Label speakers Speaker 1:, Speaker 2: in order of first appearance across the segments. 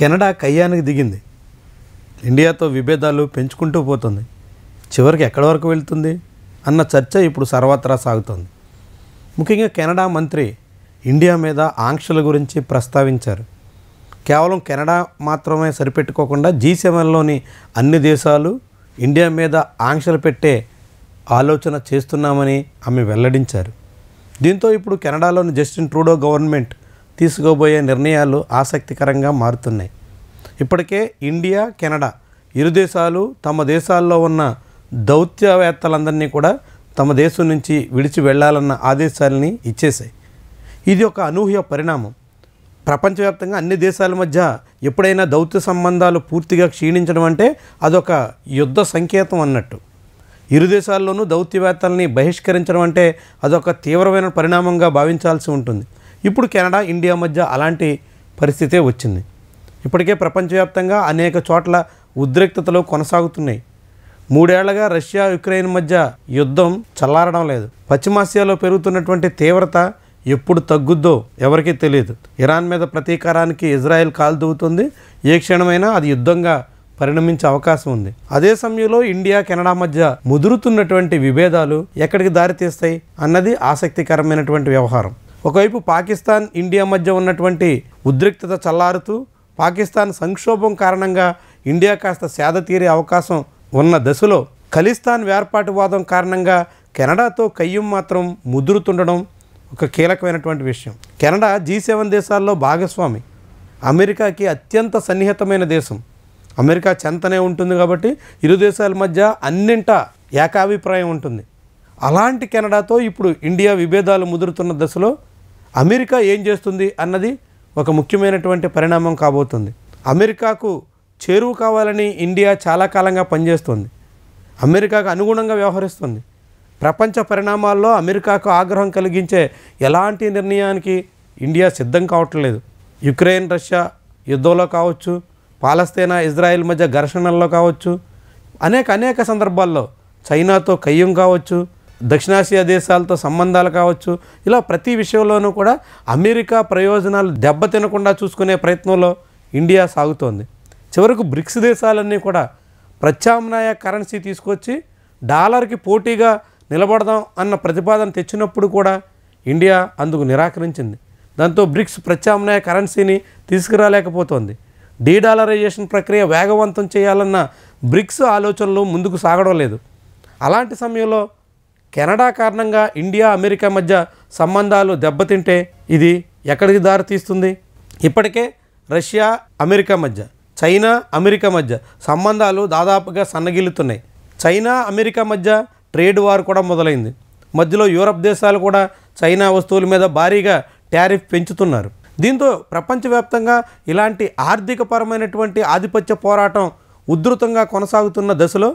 Speaker 1: Canada కయ్యానికి దిగింది ఇండియాతో విభేదాలు పెంచుకుంటూ పోతుంది చివరికి ఎక్కడి వరకు వెళ్తుంది అన్న చర్చ ఇప్పుడు సర్వత్రా సాగుతోంది ముఖ్యంగా కెనడా మంత్రి ఇండియా మీద ఆంక్షల గురించి ప్రస్తావించారు కేవలం కెనడా మాత్రమే సరిపెట్టుకోకుండా జీ సెవెన్లోని అన్ని దేశాలు ఇండియా మీద ఆంక్షలు పెట్టే ఆలోచన చేస్తున్నామని ఆమె వెల్లడించారు దీంతో ఇప్పుడు కెనడాలోని జస్టిన్ ట్రూడో గవర్నమెంట్ తీసుకోబోయే నిర్ణయాలు ఆసక్తికరంగా మారుతున్నాయి ఇప్పటికే ఇండియా కెనడా ఇరు దేశాలు తమ దేశాల్లో ఉన్న దౌత్యవేత్తలందరినీ కూడా తమ దేశం నుంచి విడిచి వెళ్లాలన్న ఆదేశాలని ఇచ్చేశాయి ఇది ఒక అనూహ్య పరిణామం ప్రపంచవ్యాప్తంగా అన్ని దేశాల మధ్య ఎప్పుడైనా దౌత్య సంబంధాలు పూర్తిగా క్షీణించడం అంటే అదొక యుద్ధ సంకేతం అన్నట్టు ఇరు దేశాల్లోనూ దౌత్యవేత్తల్ని బహిష్కరించడం అంటే అదొక తీవ్రమైన పరిణామంగా భావించాల్సి ఉంటుంది ఇప్పుడు కెనడా ఇండియా మధ్య అలాంటి పరిస్థితే వచ్చింది ఇప్పటికే ప్రపంచవ్యాప్తంగా అనేక చోట్ల ఉద్రిక్తతలు కొనసాగుతున్నాయి మూడేళ్లుగా రష్యా యుక్రెయిన్ మధ్య యుద్ధం చల్లారడం లేదు పశ్చిమాసియాలో పెరుగుతున్నటువంటి తీవ్రత ఎప్పుడు తగ్గుద్దో ఎవరికీ తెలియదు ఇరాన్ మీద ప్రతీకారానికి ఇజ్రాయెల్ దూగుతుంది ఏ క్షణమైనా అది యుద్ధంగా పరిణమించే అవకాశం ఉంది అదే సమయంలో ఇండియా కెనడా మధ్య ముదురుతున్నటువంటి విభేదాలు ఎక్కడికి దారితీస్తాయి అన్నది ఆసక్తికరమైనటువంటి వ్యవహారం ఒకవైపు పాకిస్తాన్ ఇండియా మధ్య ఉన్నటువంటి ఉద్రిక్తత చల్లారుతూ పాకిస్తాన్ సంక్షోభం కారణంగా ఇండియా కాస్త సేద తీరే అవకాశం ఉన్న దశలో ఖలిస్తాన్ వేర్పాటువాదం కారణంగా కెనడాతో కయ్యం మాత్రం ముదురుతుండడం ఒక కీలకమైనటువంటి విషయం కెనడా జీ సెవెన్ దేశాల్లో భాగస్వామి అమెరికాకి అత్యంత సన్నిహితమైన దేశం అమెరికా చెంతనే ఉంటుంది కాబట్టి ఇరు దేశాల మధ్య అన్నింటా ఏకాభిప్రాయం ఉంటుంది అలాంటి కెనడాతో ఇప్పుడు ఇండియా విభేదాలు ముదురుతున్న దశలో అమెరికా ఏం చేస్తుంది అన్నది ఒక ముఖ్యమైనటువంటి పరిణామం కాబోతుంది అమెరికాకు చేరువు కావాలని ఇండియా చాలా కాలంగా పనిచేస్తుంది అమెరికాకు అనుగుణంగా వ్యవహరిస్తుంది ప్రపంచ పరిణామాల్లో అమెరికాకు ఆగ్రహం కలిగించే ఎలాంటి నిర్ణయానికి ఇండియా సిద్ధం కావట్లేదు యుక్రెయిన్ రష్యా యుద్ధంలో కావచ్చు పాలస్తీనా ఇజ్రాయెల్ మధ్య ఘర్షణల్లో కావచ్చు అనేక అనేక సందర్భాల్లో చైనాతో కయ్యం కావచ్చు దక్షిణాసియా దేశాలతో సంబంధాలు కావచ్చు ఇలా ప్రతి విషయంలోనూ కూడా అమెరికా ప్రయోజనాలు దెబ్బతినకుండా చూసుకునే ప్రయత్నంలో ఇండియా సాగుతోంది చివరకు బ్రిక్స్ దేశాలన్నీ కూడా ప్రత్యామ్నాయ కరెన్సీ తీసుకొచ్చి డాలర్కి పోటీగా నిలబడదాం అన్న ప్రతిపాదన తెచ్చినప్పుడు కూడా ఇండియా అందుకు నిరాకరించింది దాంతో బ్రిక్స్ ప్రత్యామ్నాయ కరెన్సీని తీసుకురాలేకపోతోంది డీ డాలరైజేషన్ ప్రక్రియ వేగవంతం చేయాలన్న బ్రిక్స్ ఆలోచనలు ముందుకు సాగడం లేదు అలాంటి సమయంలో కెనడా కారణంగా ఇండియా అమెరికా మధ్య సంబంధాలు దెబ్బతింటే ఇది ఎక్కడికి దారితీస్తుంది ఇప్పటికే రష్యా అమెరికా మధ్య చైనా అమెరికా మధ్య సంబంధాలు దాదాపుగా సన్నగిల్లుతున్నాయి చైనా అమెరికా మధ్య ట్రేడ్ వార్ కూడా మొదలైంది మధ్యలో యూరప్ దేశాలు కూడా చైనా వస్తువుల మీద భారీగా ట్యారిఫ్ పెంచుతున్నారు దీంతో ప్రపంచవ్యాప్తంగా ఇలాంటి ఆర్థికపరమైనటువంటి ఆధిపత్య పోరాటం ఉధృతంగా కొనసాగుతున్న దశలో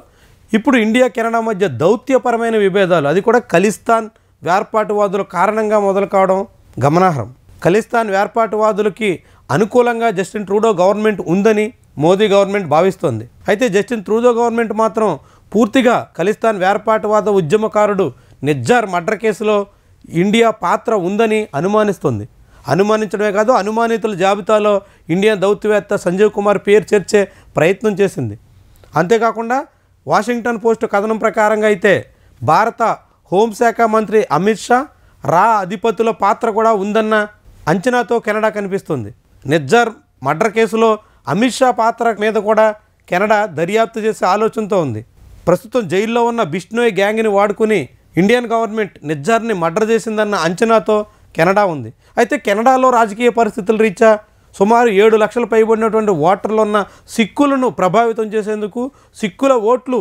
Speaker 1: ఇప్పుడు ఇండియా కెనడా మధ్య దౌత్యపరమైన విభేదాలు అది కూడా ఖలిస్తాన్ వేర్పాటువాదుల కారణంగా మొదలు కావడం గమనార్హం ఖలిస్తాన్ వేర్పాటువాదులకి అనుకూలంగా జస్టిన్ ట్రూడో గవర్నమెంట్ ఉందని మోదీ గవర్నమెంట్ భావిస్తోంది అయితే జస్టిన్ ట్రూడో గవర్నమెంట్ మాత్రం పూర్తిగా ఖలిస్తాన్ వేర్పాటువాద ఉద్యమకారుడు నిజ్జార్ మర్డర్ కేసులో ఇండియా పాత్ర ఉందని అనుమానిస్తుంది అనుమానించడమే కాదు అనుమానితుల జాబితాలో ఇండియన్ దౌత్యవేత్త సంజీవ్ కుమార్ పేరు చేర్చే ప్రయత్నం చేసింది అంతేకాకుండా వాషింగ్టన్ పోస్ట్ కథనం ప్రకారంగా అయితే భారత హోంశాఖ మంత్రి అమిత్ షా రా అధిపతుల పాత్ర కూడా ఉందన్న అంచనాతో కెనడా కనిపిస్తుంది నిజ్జర్ మర్డర్ కేసులో అమిత్ షా పాత్ర మీద కూడా కెనడా దర్యాప్తు చేసే ఆలోచనతో ఉంది ప్రస్తుతం జైల్లో ఉన్న బిష్ణోయ్ గ్యాంగ్ని వాడుకుని ఇండియన్ గవర్నమెంట్ నిజ్జర్ని మర్డర్ చేసిందన్న అంచనాతో కెనడా ఉంది అయితే కెనడాలో రాజకీయ పరిస్థితులు రీత్యా సుమారు ఏడు లక్షలు పైబడినటువంటి ఓటర్లు ఉన్న సిక్కులను ప్రభావితం చేసేందుకు సిక్కుల ఓట్లు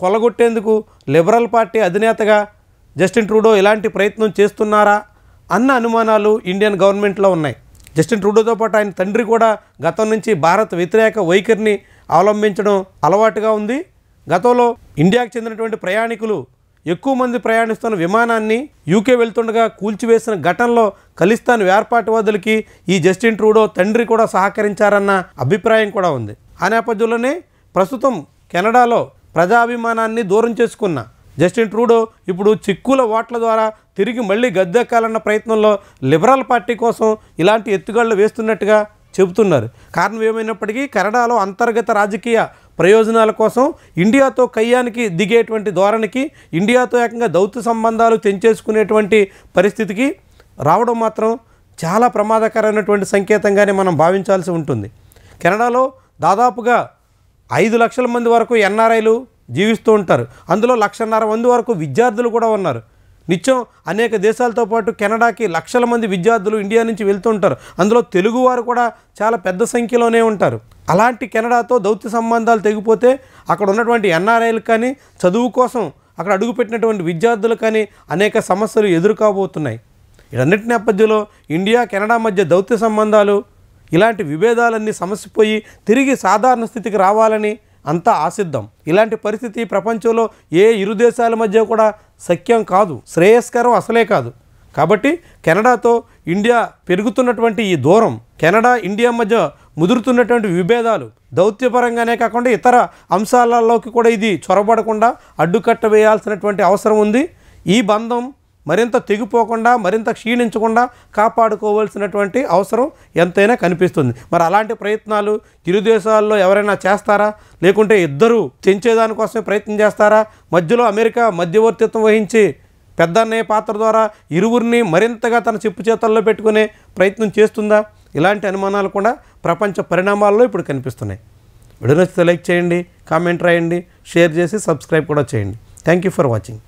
Speaker 1: కొలగొట్టేందుకు లిబరల్ పార్టీ అధినేతగా జస్టిన్ ట్రూడో ఇలాంటి ప్రయత్నం చేస్తున్నారా అన్న అనుమానాలు ఇండియన్ గవర్నమెంట్లో ఉన్నాయి జస్టిన్ ట్రూడోతో పాటు ఆయన తండ్రి కూడా గతం నుంచి భారత్ వ్యతిరేక వైఖరిని అవలంబించడం అలవాటుగా ఉంది గతంలో ఇండియాకు చెందినటువంటి ప్రయాణికులు ఎక్కువ మంది ప్రయాణిస్తున్న విమానాన్ని యూకే వెళ్తుండగా కూల్చివేసిన ఘటనలో ఖలిస్తాన్ వేర్పాటువాదులకి ఈ జస్టిన్ ట్రూడో తండ్రి కూడా సహకరించారన్న అభిప్రాయం కూడా ఉంది ఆ నేపథ్యంలోనే ప్రస్తుతం కెనడాలో ప్రజాభిమానాన్ని దూరం చేసుకున్న జస్టిన్ ట్రూడో ఇప్పుడు చిక్కుల ఓట్ల ద్వారా తిరిగి మళ్ళీ గద్దెక్కాలన్న ప్రయత్నంలో లిబరల్ పార్టీ కోసం ఇలాంటి ఎత్తుగళ్ళు వేస్తున్నట్టుగా చెబుతున్నారు కారణం ఏమైనప్పటికీ కెనడాలో అంతర్గత రాజకీయ ప్రయోజనాల కోసం ఇండియాతో కయ్యానికి దిగేటువంటి ధోరణికి ఇండియాతో ఏకంగా దౌత్య సంబంధాలు తెంచేసుకునేటువంటి పరిస్థితికి రావడం మాత్రం చాలా ప్రమాదకరమైనటువంటి సంకేతంగానే మనం భావించాల్సి ఉంటుంది కెనడాలో దాదాపుగా ఐదు లక్షల మంది వరకు ఎన్ఆర్ఐలు జీవిస్తూ ఉంటారు అందులో లక్షన్నర మంది వరకు విద్యార్థులు కూడా ఉన్నారు నిత్యం అనేక దేశాలతో పాటు కెనడాకి లక్షల మంది విద్యార్థులు ఇండియా నుంచి వెళ్తుంటారు అందులో తెలుగువారు కూడా చాలా పెద్ద సంఖ్యలోనే ఉంటారు అలాంటి కెనడాతో దౌత్య సంబంధాలు తెగిపోతే అక్కడ ఉన్నటువంటి ఎన్ఆర్ఐలు కానీ చదువు కోసం అక్కడ అడుగుపెట్టినటువంటి విద్యార్థులు కానీ అనేక సమస్యలు ఎదుర్కోబోతున్నాయి ఇదన్నిటి నేపథ్యంలో ఇండియా కెనడా మధ్య దౌత్య సంబంధాలు ఇలాంటి విభేదాలన్నీ సమస్య పోయి తిరిగి సాధారణ స్థితికి రావాలని అంతా ఆసిద్ధం ఇలాంటి పరిస్థితి ప్రపంచంలో ఏ ఇరు దేశాల మధ్య కూడా సఖ్యం కాదు శ్రేయస్కరం అసలే కాదు కాబట్టి కెనడాతో ఇండియా పెరుగుతున్నటువంటి ఈ దూరం కెనడా ఇండియా మధ్య ముదురుతున్నటువంటి విభేదాలు దౌత్యపరంగానే కాకుండా ఇతర అంశాలలోకి కూడా ఇది చొరబడకుండా అడ్డుకట్ట వేయాల్సినటువంటి అవసరం ఉంది ఈ బంధం మరింత తెగిపోకుండా మరింత క్షీణించకుండా కాపాడుకోవాల్సినటువంటి అవసరం ఎంతైనా కనిపిస్తుంది మరి అలాంటి ప్రయత్నాలు ఇరు దేశాల్లో ఎవరైనా చేస్తారా లేకుంటే ఇద్దరు తెంచేదానికోసమే ప్రయత్నం చేస్తారా మధ్యలో అమెరికా మధ్యవర్తిత్వం వహించి పెద్దన్నయ్య పాత్ర ద్వారా ఇరువురిని మరింతగా తన చెప్పు చేతల్లో పెట్టుకునే ప్రయత్నం చేస్తుందా ఇలాంటి అనుమానాలు కూడా ప్రపంచ పరిణామాల్లో ఇప్పుడు కనిపిస్తున్నాయి వీడియో నచ్చితే లైక్ చేయండి కామెంట్ రాయండి షేర్ చేసి సబ్స్క్రైబ్ కూడా చేయండి థ్యాంక్ యూ ఫర్ వాచింగ్